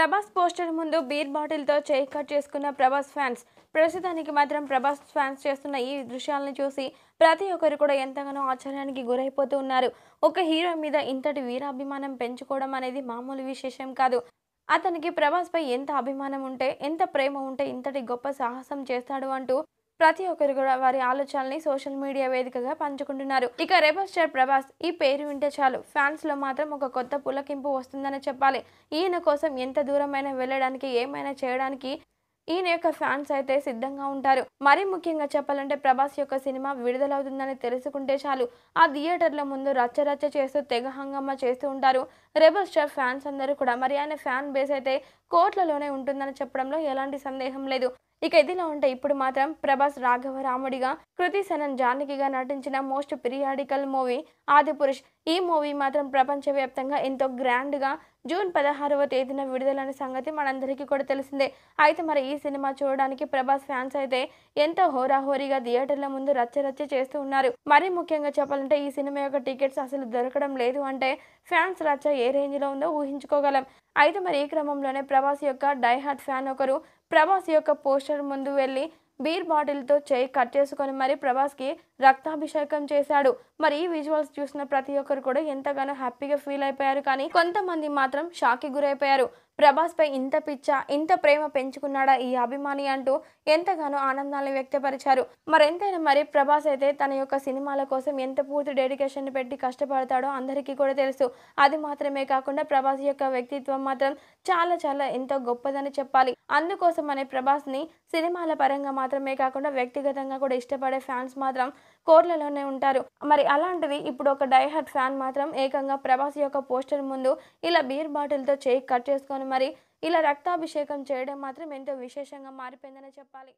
Prabhas poster ముందు beer బాటిల్తో చేయి కట్ చేసుకున్న ప్రభాస్ ఫ్యాన్స్ ప్రస్తుతానికి మాత్రం ప్రభాస్ ఫ్యాన్స్ చేస్తున్న ఈ దృశ్యాలను చూసి ప్రతి ఒక్కరు కూడా ఎంతగానో ఆశ్చర్యానికి గురైపోతూ ఉన్నారు ఒక హీరో మీద ఇంతటి వీరాభిమానం పెంచుకోవడం అనేది మామూలు విశేషం కాదు అతనికి ప్రభాస్పై ఎంత అభిమానం ఉంటే ఎంత ప్రేమ ఉంటే ఇంతటి గొప్ప సాహసం చేస్తాడు అంటూ ప్రతి ఒక్కరు కూడా వారి ఆలోచనల్ని సోషల్ మీడియా వేదికగా పంచుకుంటున్నారు ఇక రెబల్ స్టార్ ప్రభాస్ ఈ పేరు వింటే చాలు ఫ్యాన్స్ లో మాత్రం ఒక కొత్త పులకింపు వస్తుందని చెప్పాలి ఈయన కోసం ఎంత దూరమైనా వెళ్ళడానికి ఏమైనా చేయడానికి ఈయన యొక్క ఫ్యాన్స్ అయితే సిద్ధంగా ఉంటారు మరీ ముఖ్యంగా చెప్పాలంటే ప్రభాస్ యొక్క సినిమా విడుదలవుతుందని తెలుసుకుంటే చాలు ఆ థియేటర్ల ముందు రచ్చరచ్చ చేస్తూ తెగ హంగమ్మ చేస్తూ ఉంటారు రెబల్ స్టార్ ఫ్యాన్స్ అందరూ కూడా మరి ఆయన ఫ్యాన్ బేస్ అయితే కోట్లలోనే ఉంటుందని చెప్పడంలో ఎలాంటి సందేహం లేదు ఇక ఇదిలా ఉంటే ఇప్పుడు మాత్రం ప్రభాస్ రాఘవ రాముడిగా కృతి సనన్ జానకిగా నటించిన మోస్ట్ పిరియాడికల్ మూవీ ఆదిపురుష్ ఈ మూవీ మాత్రం ప్రపంచవ్యాప్తంగా ఎంతో గ్రాండ్గా జూన్ పదహారవ తేదీన విడుదలైన సంగతి మనందరికీ కూడా తెలిసిందే అయితే మరి ఈ సినిమా చూడడానికి ప్రభాస్ ఫ్యాన్స్ అయితే ఎంతో హోరాహోరీగా థియేటర్ల ముందు రచ్చరచ్చ చేస్తూ ఉన్నారు మరి ముఖ్యంగా చెప్పాలంటే ఈ సినిమా యొక్క టికెట్స్ అసలు దొరకడం లేదు అంటే ఫ్యాన్స్ రచ్చ ఏ రేంజ్లో ఉందో ఊహించుకోగలం అయితే మరి ఈ క్రమంలోనే ప్రభాస్ యొక్క డైహార్ట్ ఫ్యాన్ ఒకరు ప్రభాస్ యొక్క పోస్టర్ ముందు వెళ్ళి బీర్ బాటిల్తో చేయి కట్ చేసుకొని మరి ప్రభాస్కి రక్తాభిషేకం చేశాడు మరి ఈ విజువల్స్ చూసిన ప్రతి ఒక్కరు కూడా ఎంతగానో హ్యాపీగా ఫీల్ అయిపోయారు కానీ కొంతమంది మాత్రం షాక్కి గురైపోయారు ప్రభాస్పై ఇంత పిచ్చ ఇంత ప్రేమ పెంచుకున్నాడా ఈ అభిమాని అంటూ ఎంతగానో ఆనందాన్ని వ్యక్తపరిచారు మరెంతైనా మరి ప్రభాస్ అయితే తన యొక్క సినిమాల కోసం ఎంత పూర్తి డెడికేషన్ పెట్టి కష్టపడతాడో అందరికీ కూడా తెలుసు అది మాత్రమే కాకుండా ప్రభాస్ యొక్క వ్యక్తిత్వం మాత్రం చాలా చాలా ఎంతో గొప్పదని చెప్పాలి అందుకోసం అనే ప్రభాస్ని సినిమాల పరంగా మాత్రమే కాకుండా వ్యక్తిగతంగా కూడా ఇష్టపడే ఫ్యాన్స్ మాత్రం కోర్లలోనే ఉంటారు మరి అలాంటిది ఇప్పుడు ఒక డైహర్ట్ ఫ్యాన్ మాత్రం ఏకంగా ప్రభాస్ యొక్క పోస్టర్ ముందు ఇలా బీర్ బాటిల్తో చేయి కట్ చేసుకొని మరి ఇలా రక్తాభిషేకం చేయడం మాత్రం ఎంతో విశేషంగా మారిపోయిందనే చెప్పాలి